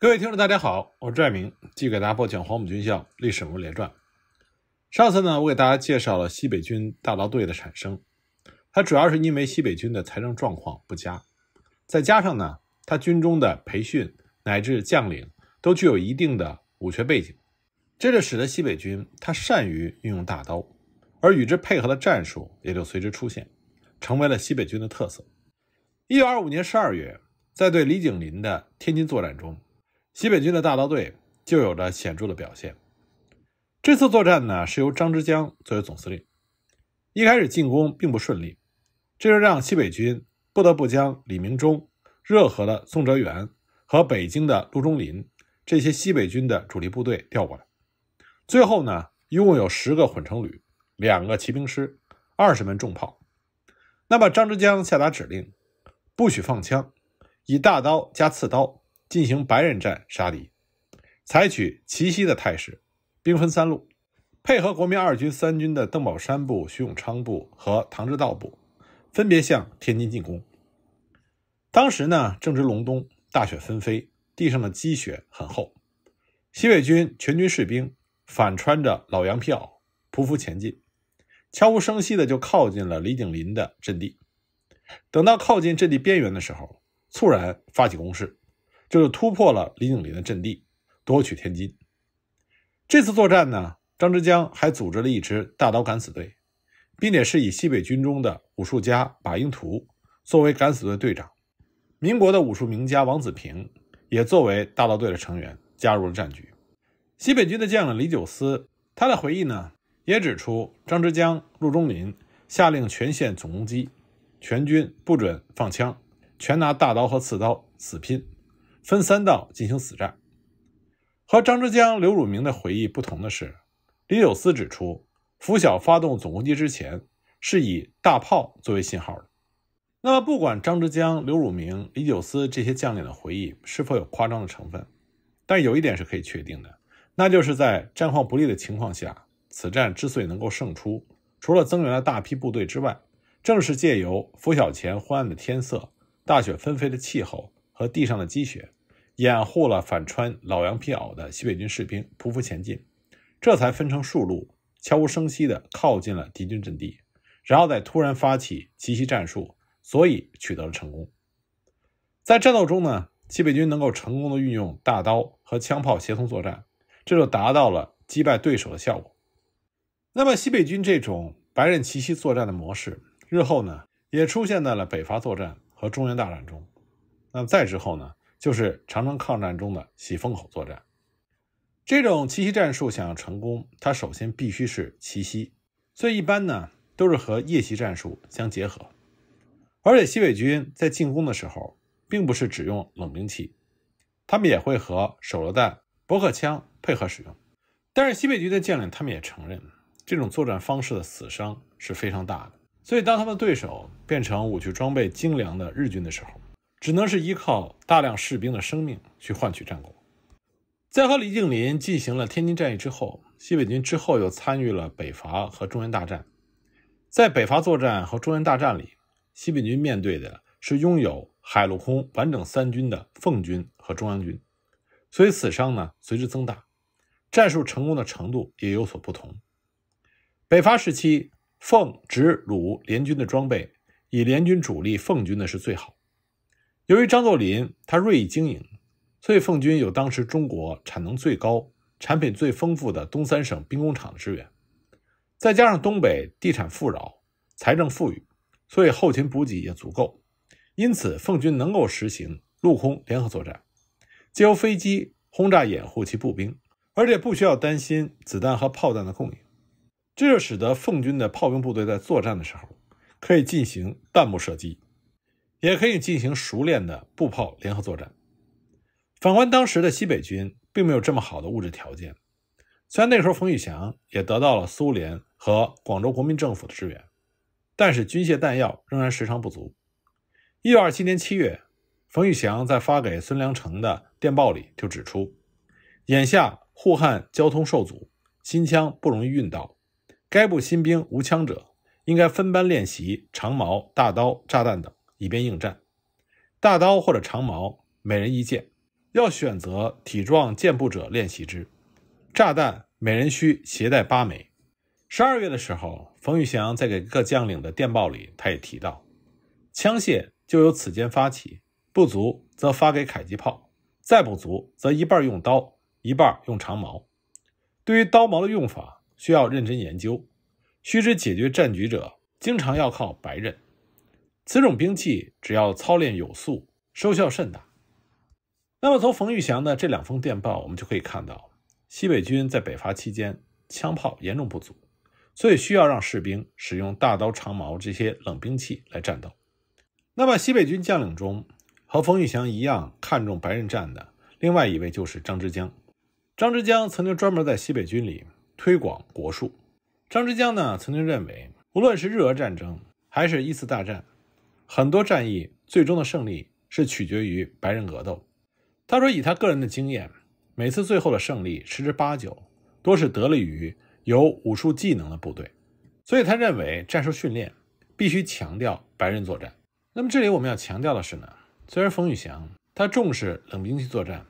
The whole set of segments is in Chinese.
各位听众，大家好，我是艾明，继续给大家播讲《黄埔军校历史人物传》。上次呢，我给大家介绍了西北军大刀队的产生，它主要是因为西北军的财政状况不佳，再加上呢，他军中的培训乃至将领都具有一定的武学背景，这就使得西北军他善于运用大刀，而与之配合的战术也就随之出现，成为了西北军的特色。一九二五年十二月，在对李景林的天津作战中。西北军的大刀队就有着显著的表现。这次作战呢，是由张之江作为总司令。一开始进攻并不顺利，这就让西北军不得不将李明忠、热河的宋哲元和北京的陆中林这些西北军的主力部队调过来。最后呢，一共有十个混成旅、两个骑兵师、二十门重炮。那么张之江下达指令：不许放枪，以大刀加刺刀。进行白刃战杀敌，采取奇袭的态势，兵分三路，配合国民二军、三军的邓宝山部、徐永昌部和唐之道部，分别向天津进攻。当时呢，正值隆冬，大雪纷飞，地上的积雪很厚。西北军全军士兵反穿着老羊皮袄，匍匐前进，悄无声息的就靠近了李景林的阵地。等到靠近阵地边缘的时候，猝然发起攻势。就是突破了李景林的阵地，夺取天津。这次作战呢，张之江还组织了一支大刀敢死队，并且是以西北军中的武术家马英图作为敢死队队长。民国的武术名家王子平也作为大刀队的成员加入了战局。西北军的将领李九思，他的回忆呢，也指出张之江、陆中林下令全线总攻击，全军不准放枪，全拿大刀和刺刀死拼。分三道进行死战。和张之江、刘汝明的回忆不同的是，李九思指出，拂晓发动总攻击之前，是以大炮作为信号的。那么，不管张之江、刘汝明、李九思这些将领的回忆是否有夸张的成分，但有一点是可以确定的，那就是在战况不利的情况下，此战之所以能够胜出，除了增援了大批部队之外，正是借由拂晓前昏暗的天色、大雪纷飞的气候和地上的积雪。掩护了反穿老羊皮袄的西北军士兵匍匐前进，这才分成数路，悄无声息地靠近了敌军阵地，然后再突然发起奇袭战术，所以取得了成功。在战斗中呢，西北军能够成功地运用大刀和枪炮协同作战，这就达到了击败对手的效果。那么，西北军这种白刃奇袭作战的模式，日后呢，也出现在了北伐作战和中原大战中。那么，再之后呢？就是长城抗战中的喜风口作战，这种奇袭战术想要成功，它首先必须是奇袭，以一般呢都是和夜袭战术相结合。而且西北军在进攻的时候，并不是只用冷兵器，他们也会和手榴弹、驳壳枪配合使用。但是西北军的将领他们也承认，这种作战方式的死伤是非常大的。所以当他们的对手变成武器装备精良的日军的时候。只能是依靠大量士兵的生命去换取战果。在和李靖林进行了天津战役之后，西北军之后又参与了北伐和中原大战。在北伐作战和中原大战里，西北军面对的是拥有海陆空完整三军的奉军和中央军，所以死伤呢随之增大，战术成功的程度也有所不同。北伐时期，奉、直、鲁联军的装备，以联军主力奉军的是最好。由于张作霖他锐意经营，所以奉军有当时中国产能最高、产品最丰富的东三省兵工厂的支援，再加上东北地产富饶、财政富裕，所以后勤补给也足够。因此，奉军能够实行陆空联合作战，借由飞机轰炸掩护其步兵，而且不需要担心子弹和炮弹的供应。这就使得奉军的炮兵部队在作战的时候可以进行弹幕射击。也可以进行熟练的步炮联合作战。反观当时的西北军，并没有这么好的物质条件。虽然那时候冯玉祥也得到了苏联和广州国民政府的支援，但是军械弹药仍然时常不足。一九二七年七月，冯玉祥在发给孙良诚的电报里就指出：眼下沪汉交通受阻，新枪不容易运到，该部新兵无枪者，应该分班练习长矛、大刀、炸弹等。以便应战，大刀或者长矛，每人一件，要选择体壮健步者练习之。炸弹每人需携带八枚。十二月的时候，冯玉祥在给各将领的电报里，他也提到，枪械就由此间发起，不足则发给迫击炮，再不足则一半用刀，一半用长矛。对于刀矛的用法，需要认真研究，须知解决战局者，经常要靠白刃。此种兵器只要操练有素，收效甚大。那么从冯玉祥的这两封电报，我们就可以看到，西北军在北伐期间枪炮严重不足，所以需要让士兵使用大刀、长矛这些冷兵器来战斗。那么西北军将领中和冯玉祥一样看重白刃战的，另外一位就是张之江。张之江曾经专门在西北军里推广国术。张之江呢曾经认为，无论是日俄战争还是一次大战。很多战役最终的胜利是取决于白人格斗。他说：“以他个人的经验，每次最后的胜利十之八九多是得力于有武术技能的部队。”所以他认为战术训练必须强调白人作战。那么这里我们要强调的是呢，虽然冯玉祥他重视冷兵器作战，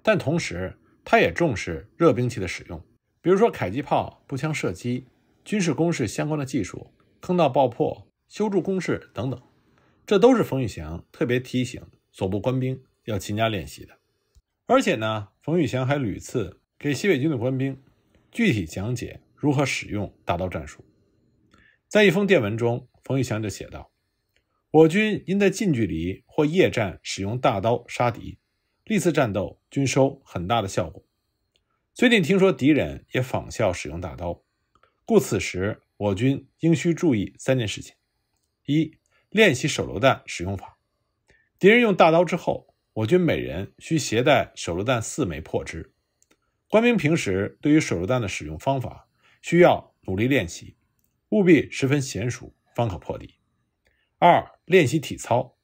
但同时他也重视热兵器的使用，比如说迫击炮、步枪射击、军事攻事相关的技术、坑道爆破、修筑工事等等。这都是冯玉祥特别提醒所部官兵要勤加练习的，而且呢，冯玉祥还屡次给西北军的官兵具体讲解如何使用大刀战术。在一封电文中，冯玉祥就写道：“我军因在近距离或夜战使用大刀杀敌，历次战斗均收很大的效果。最近听说敌人也仿效使用大刀，故此时我军应需注意三件事情：一。”练习手榴弹使用法。敌人用大刀之后，我军每人需携带手榴弹四枚破之。官兵平时对于手榴弹的使用方法需要努力练习，务必十分娴熟，方可破敌。二、练习体操。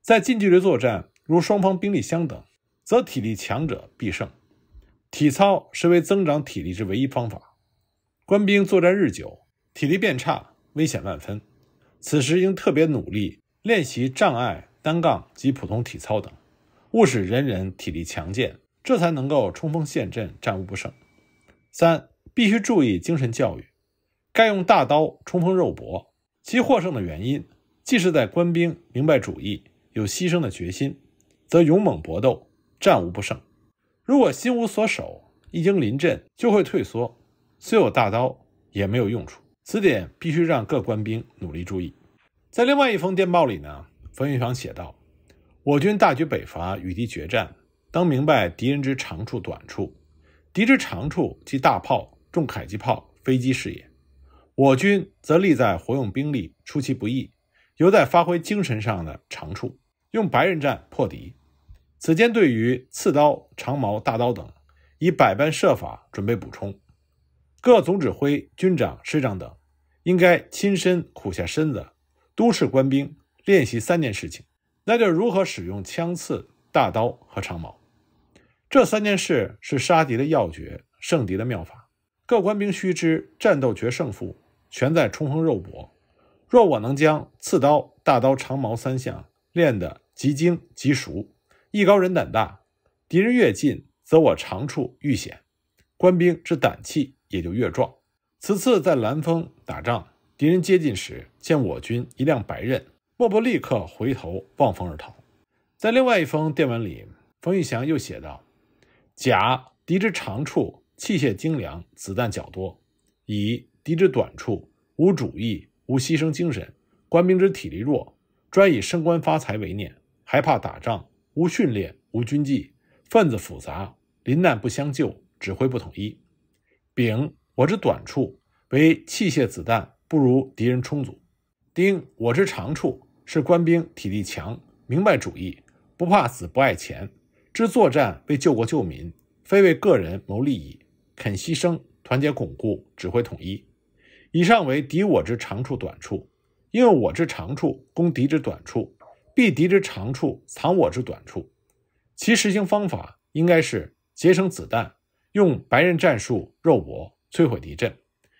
在近距离作战，如双方兵力相等，则体力强者必胜。体操是为增长体力之唯一方法。官兵作战日久，体力变差，危险万分。此时应特别努力练习障碍、单杠及普通体操等，务使人人体力强健，这才能够冲锋陷阵，战无不胜。三必须注意精神教育，该用大刀冲锋肉搏，其获胜的原因，既是在官兵明白主义，有牺牲的决心，则勇猛搏斗，战无不胜。如果心无所守，一经临阵就会退缩，虽有大刀也没有用处。此点必须让各官兵努力注意。在另外一封电报里呢，冯玉祥写道：“我军大举北伐，与敌决战，当明白敌人之长处短处。敌之长处即大炮、重迫击炮、飞机是也。我军则利在活用兵力，出其不意，尤在发挥精神上的长处，用白刃战破敌。此间对于刺刀、长矛、大刀等，以百般设法准备补充。各总指挥、军长、师长等。”应该亲身苦下身子，督饬官兵练习三件事情，那就如何使用枪刺、大刀和长矛。这三件事是杀敌的要诀，胜敌的妙法。各官兵须知，战斗决胜负全在冲锋肉搏。若我能将刺刀、大刀、长矛三项练得极精极熟，艺高人胆大，敌人越近，则我长处愈显，官兵之胆气也就越壮。此次在兰峰打仗，敌人接近时见我军一辆白刃，莫不立刻回头望风而逃。在另外一封电文里，冯玉祥又写道：“甲敌之长处，器械精良，子弹较多；乙敌之短处，无主义，无牺牲精神，官兵之体力弱，专以升官发财为念，害怕打仗，无训练，无军纪，分子复杂，临难不相救，指挥不统一。丙。”我之短处为器械子弹不如敌人充足。丁，我之长处是官兵体力强，明白主义，不怕死，不爱钱，知作战为救国救民，非为个人谋利益，肯牺牲，团结巩固，指挥统一。以上为敌我之长处短处。因为我之长处攻敌之短处，避敌之长处藏我之短处。其实行方法应该是节省子弹，用白刃战术肉搏。摧毁敌阵，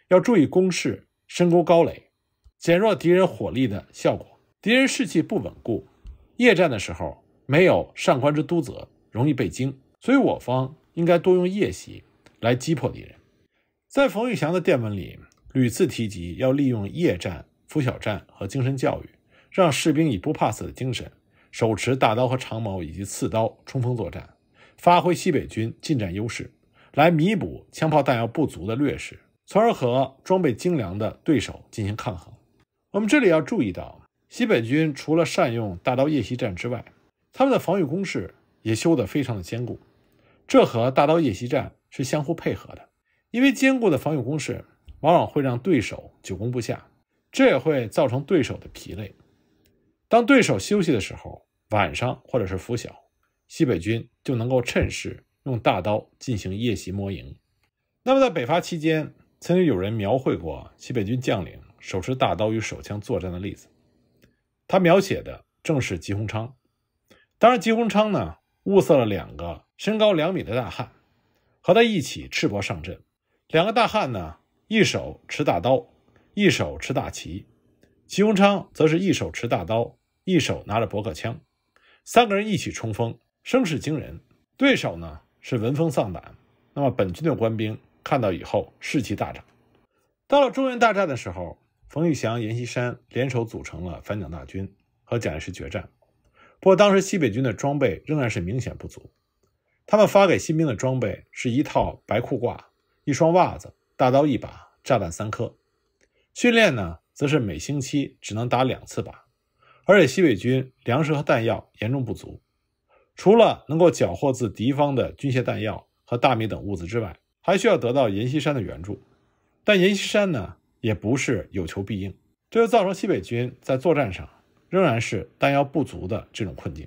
要注意攻势深沟高垒，减弱敌人火力的效果。敌人士气不稳固，夜战的时候没有上官之督责，容易被惊。所以我方应该多用夜袭来击破敌人。在冯玉祥的电文里，屡次提及要利用夜战、拂晓战和精神教育，让士兵以不怕死的精神，手持大刀和长矛以及刺刀冲锋作战，发挥西北军近战优势。来弥补枪炮弹药不足的劣势，从而和装备精良的对手进行抗衡。我们这里要注意到，西北军除了善用大刀夜袭战之外，他们的防御工事也修得非常的坚固，这和大刀夜袭战是相互配合的。因为坚固的防御工事往往会让对手久攻不下，这也会造成对手的疲累。当对手休息的时候，晚上或者是拂晓，西北军就能够趁势。用大刀进行夜袭摸营。那么，在北伐期间，曾经有人描绘过西北军将领手持大刀与手枪作战的例子。他描写的正是吉鸿昌。当然，吉鸿昌呢物色了两个身高两米的大汉，和他一起赤膊上阵。两个大汉呢，一手持大刀，一手持大旗；吉鸿昌则是一手持大刀，一手拿着驳壳枪。三个人一起冲锋，声势惊人。对手呢？是闻风丧胆，那么本军的官兵看到以后，士气大涨。到了中原大战的时候，冯玉祥、阎锡山联手组成了反蒋大军，和蒋介石决战。不过当时西北军的装备仍然是明显不足，他们发给新兵的装备是一套白裤褂、一双袜子、大刀一把、炸弹三颗。训练呢，则是每星期只能打两次靶，而且西北军粮食和弹药严重不足。除了能够缴获自敌方的军械弹药和大米等物资之外，还需要得到阎锡山的援助。但阎锡山呢，也不是有求必应，这就造成西北军在作战上仍然是弹药不足的这种困境。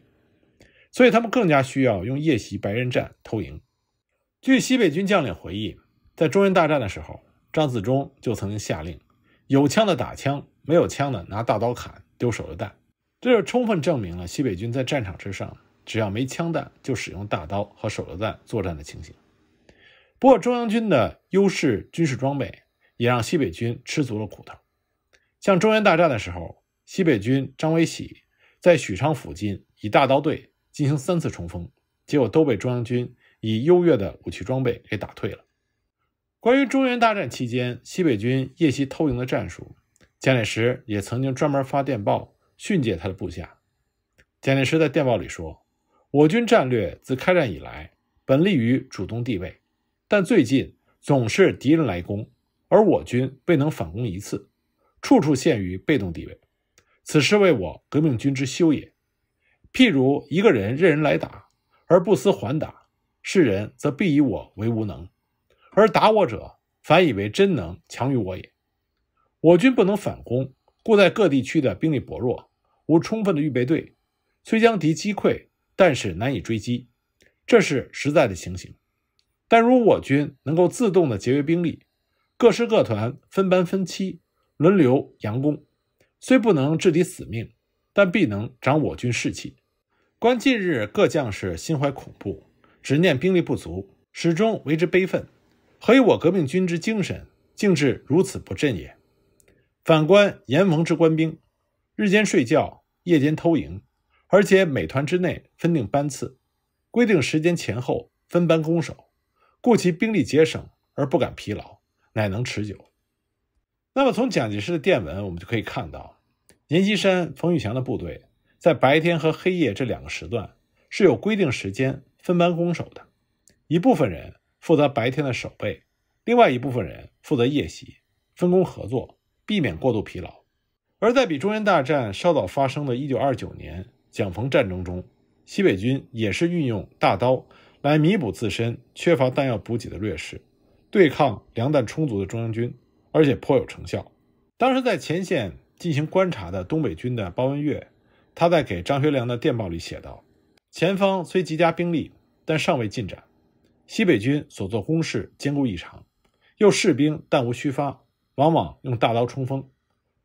所以他们更加需要用夜袭白刃战偷营。据西北军将领回忆，在中印大战的时候，张自忠就曾经下令：“有枪的打枪，没有枪的拿大刀砍，丢手榴弹。”这就充分证明了西北军在战场之上。只要没枪弹，就使用大刀和手榴弹作战的情形。不过，中央军的优势军事装备也让西北军吃足了苦头。像中原大战的时候，西北军张维玺在许昌附近以大刀队进行三次冲锋，结果都被中央军以优越的武器装备给打退了。关于中原大战期间西北军夜袭偷营的战术，蒋介石也曾经专门发电报训诫他的部下。蒋介石在电报里说。我军战略自开战以来，本立于主动地位，但最近总是敌人来攻，而我军未能反攻一次，处处陷于被动地位。此是为我革命军之羞也。譬如一个人任人来打而不思还打，世人则必以我为无能；而打我者，反以为真能强于我也。我军不能反攻，故在各地区的兵力薄弱，无充分的预备队，虽将敌击溃。但是难以追击，这是实在的情形。但如我军能够自动的节约兵力，各师各团分班分期轮流佯攻，虽不能置敌死命，但必能长我军士气。观近日各将士心怀恐怖，只念兵力不足，始终为之悲愤，何以我革命军之精神竟至如此不振也？反观阎王之官兵，日间睡觉，夜间偷营。而且，每团之内分定班次，规定时间前后分班攻守，故其兵力节省而不敢疲劳，乃能持久。那么，从蒋介石的电文我们就可以看到，阎锡山、冯玉祥的部队在白天和黑夜这两个时段是有规定时间分班攻守的，一部分人负责白天的守备，另外一部分人负责夜袭，分工合作，避免过度疲劳。而在比中原大战稍早发生的一九二九年。蒋冯战争中，西北军也是运用大刀来弥补自身缺乏弹药补给的劣势，对抗粮弹充足的中央军，而且颇有成效。当时在前线进行观察的东北军的包文岳，他在给张学良的电报里写道：“前方虽集加兵力，但尚未进展。西北军所做攻势坚固异常，又士兵弹无虚发，往往用大刀冲锋，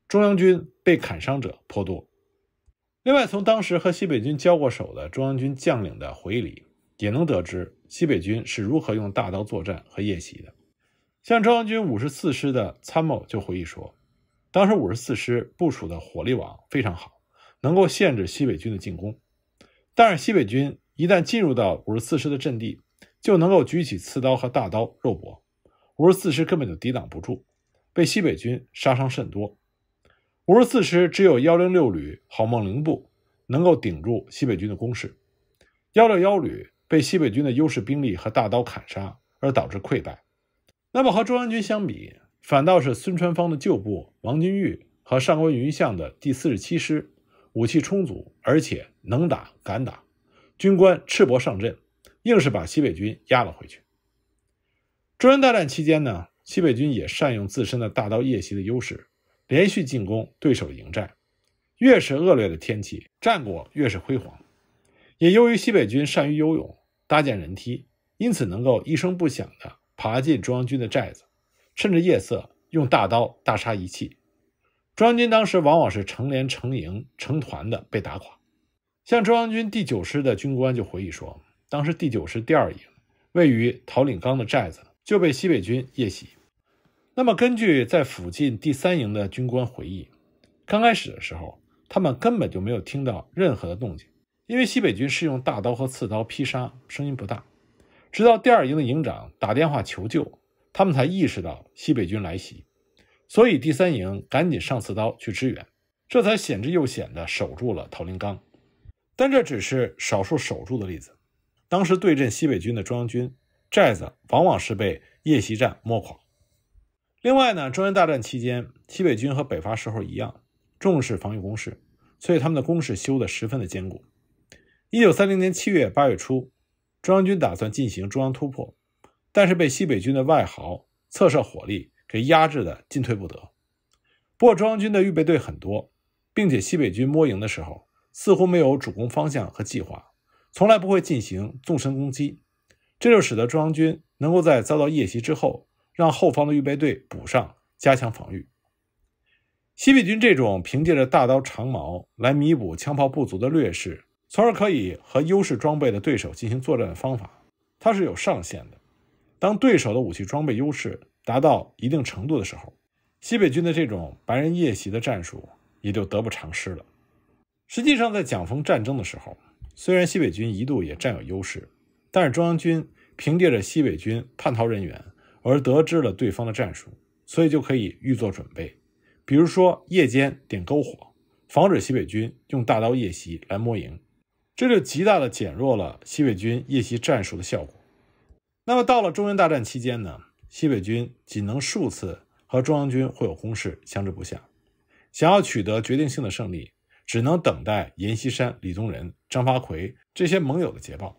中央军被砍伤者颇多。”另外，从当时和西北军交过手的中央军将领的回忆里，也能得知西北军是如何用大刀作战和夜袭的。像中央军五十四师的参谋就回忆说，当时五十四师部署的火力网非常好，能够限制西北军的进攻。但是西北军一旦进入到五十四师的阵地，就能够举起刺刀和大刀肉搏，五十四师根本就抵挡不住，被西北军杀伤甚多。五十四师只有幺零六旅郝梦龄部能够顶住西北军的攻势，幺六幺旅被西北军的优势兵力和大刀砍杀，而导致溃败。那么和中央军相比，反倒是孙传芳的旧部王金钰和上官云相的第四十七师，武器充足，而且能打敢打，军官赤膊上阵，硬是把西北军压了回去。中原大战期间呢，西北军也善用自身的大刀夜袭的优势。连续进攻，对手迎战，越是恶劣的天气，战果越是辉煌。也由于西北军善于游泳，搭建人梯，因此能够一声不响地爬进中央军的寨子，趁着夜色用大刀大杀一气。中央军当时往往是成连、成营、成团的被打垮。像中央军第九师的军官就回忆说，当时第九师第二营位于桃岭岗的寨子就被西北军夜袭。那么，根据在附近第三营的军官回忆，刚开始的时候，他们根本就没有听到任何的动静，因为西北军是用大刀和刺刀劈杀，声音不大。直到第二营的营长打电话求救，他们才意识到西北军来袭，所以第三营赶紧上刺刀去支援，这才险之又险的守住了桃林岗。但这只是少数守住的例子，当时对阵西北军的中央军寨子，往往是被夜袭战摸垮。另外呢，中原大战期间，西北军和北伐时候一样，重视防御工事，所以他们的工事修得十分的坚固。一九三零年七月八月初，中央军打算进行中央突破，但是被西北军的外壕侧射火力给压制的进退不得。不过中央军的预备队很多，并且西北军摸营的时候似乎没有主攻方向和计划，从来不会进行纵深攻击，这就使得中央军能够在遭到夜袭之后。让后方的预备队补上，加强防御。西北军这种凭借着大刀长矛来弥补枪炮不足的劣势，从而可以和优势装备的对手进行作战的方法，它是有上限的。当对手的武器装备优势达到一定程度的时候，西北军的这种白人夜袭的战术也就得不偿失了。实际上，在蒋冯战争的时候，虽然西北军一度也占有优势，但是中央军凭借着西北军叛逃人员。而得知了对方的战术，所以就可以预做准备，比如说夜间点篝火，防止西北军用大刀夜袭来摸营，这就极大的减弱了西北军夜袭战术的效果。那么到了中原大战期间呢，西北军仅能数次和中央军会有攻势相持不下，想要取得决定性的胜利，只能等待阎锡山、李宗仁、张发奎这些盟友的捷报。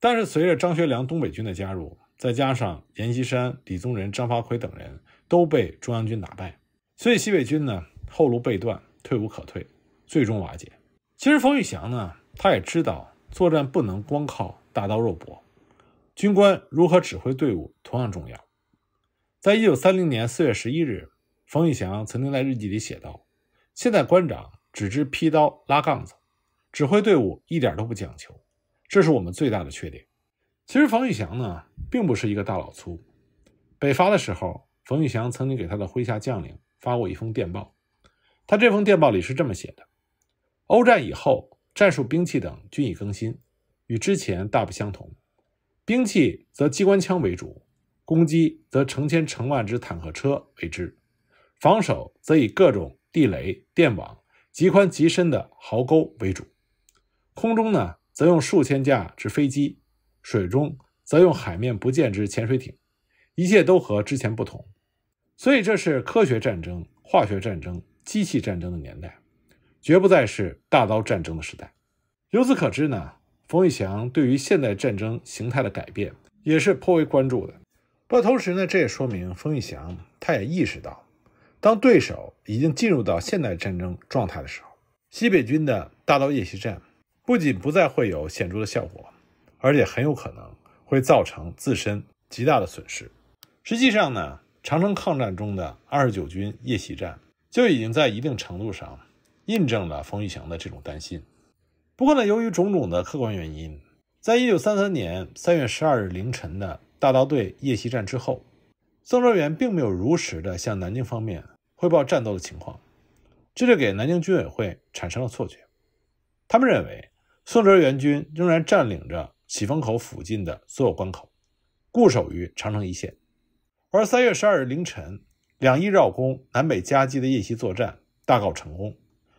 但是随着张学良东北军的加入。再加上阎锡山、李宗仁、张发奎等人都被中央军打败，所以西北军呢后路被断，退无可退，最终瓦解。其实冯玉祥呢，他也知道作战不能光靠大刀肉搏，军官如何指挥队伍同样重要。在一九三零年四月十一日，冯玉祥曾经在日记里写道：“现在官长只知劈刀拉杠子，指挥队伍一点都不讲求，这是我们最大的缺点。”其实冯玉祥呢，并不是一个大老粗。北伐的时候，冯玉祥曾经给他的麾下将领发过一封电报。他这封电报里是这么写的：欧战以后，战术、兵器等均已更新，与之前大不相同。兵器则机关枪为主，攻击则成千成万只坦克车为之，防守则以各种地雷、电网、极宽极深的壕沟为主。空中呢，则用数千架之飞机。水中则用海面不见之潜水艇，一切都和之前不同，所以这是科学战争、化学战争、机器战争的年代，绝不再是大刀战争的时代。由此可知呢，冯玉祥对于现代战争形态的改变也是颇为关注的。不过同时呢，这也说明冯玉祥他也意识到，当对手已经进入到现代战争状态的时候，西北军的大刀夜袭战不仅不再会有显著的效果。而且很有可能会造成自身极大的损失。实际上呢，长城抗战中的二十九军夜袭战就已经在一定程度上印证了冯玉祥的这种担心。不过呢，由于种种的客观原因，在一九三三年三月十二日凌晨的大刀队夜袭战之后，宋哲元并没有如实的向南京方面汇报战斗的情况，这就给南京军委会产生了错觉。他们认为宋哲元军仍然占领着。喜峰口附近的所有关口，固守于长城一线。而三月十二日凌晨，两翼绕攻、南北夹击的夜袭作战大告成功，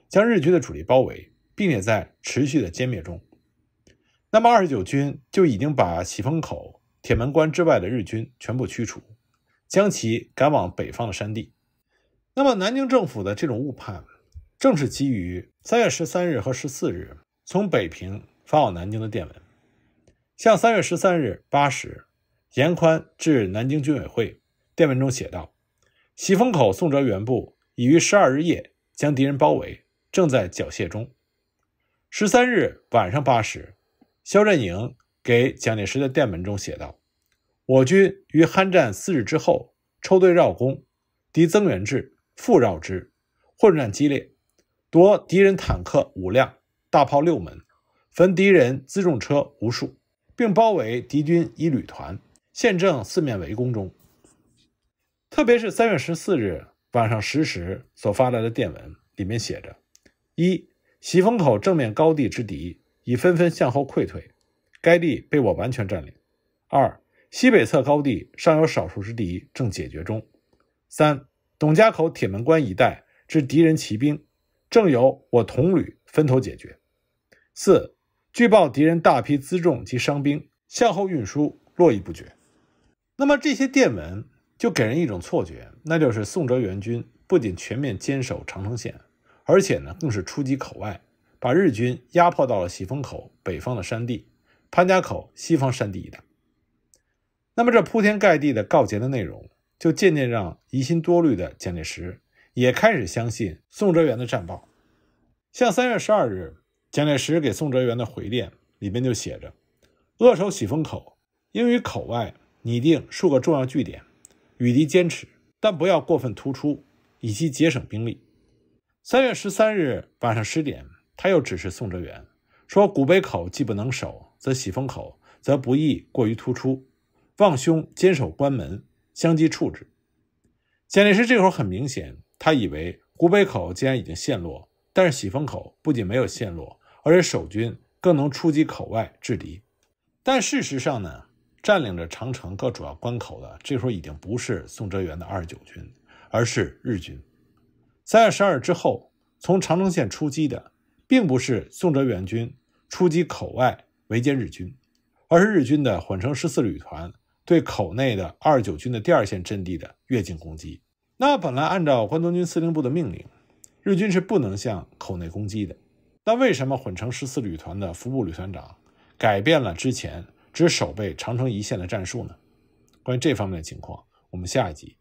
将日军的主力包围，并且在持续的歼灭中，那么二十九军就已经把喜峰口、铁门关之外的日军全部驱除，将其赶往北方的山地。那么南京政府的这种误判，正是基于三月十三日和十四日从北平发往南京的电文。像三月十三日八时，严宽致南京军委会电文中写道：“喜峰口宋哲元部已于十二日夜将敌人包围，正在缴械中。”十三日晚上八时，肖振营给蒋介石的电文中写道：“我军于酣战四日之后，抽队绕攻，敌增援至复绕之，混战激烈，夺敌人坦克五辆，大炮六门，焚敌人辎重车无数。”并包围敌军一旅团，现正四面围攻中。特别是三月十四日晚上十时所发来的电文，里面写着：一、喜风口正面高地之敌已纷纷向后溃退，该地被我完全占领；二、西北侧高地上有少数之敌正解决中；三、董家口铁门关一带之敌人骑兵正由我同旅分头解决；四。据报，敌人大批辎重及伤兵向后运输络绎不绝。那么这些电文就给人一种错觉，那就是宋哲元军不仅全面坚守长城线，而且呢，更是出击口外，把日军压迫到了喜峰口北方的山地、潘家口西方山地一带。那么这铺天盖地的告捷的内容，就渐渐让疑心多虑的蒋介石也开始相信宋哲元的战报。像三月十二日。蒋介石给宋哲元的回电里边就写着：“扼守喜峰口，应于口外拟定数个重要据点，与敌坚持，但不要过分突出，以及节省兵力。”三月十三日晚上十点，他又指示宋哲元说：“古北口既不能守，则喜峰口则不宜过于突出，望兄坚守关门，相机处置。”蒋介石这会儿很明显，他以为古北口既然已经陷落。但是喜峰口不仅没有陷落，而且守军更能出击口外制敌。但事实上呢，占领着长城各主要关口的这时候已经不是宋哲元的二十九军，而是日军。三月十二之后，从长城线出击的，并不是宋哲元军出击口外围歼日军，而是日军的缓城十四旅团对口内的二十九军的第二线阵地的越境攻击。那本来按照关东军司令部的命令。日军是不能向口内攻击的，那为什么混成十四旅团的服部旅团长改变了之前只守备长城一线的战术呢？关于这方面的情况，我们下一集。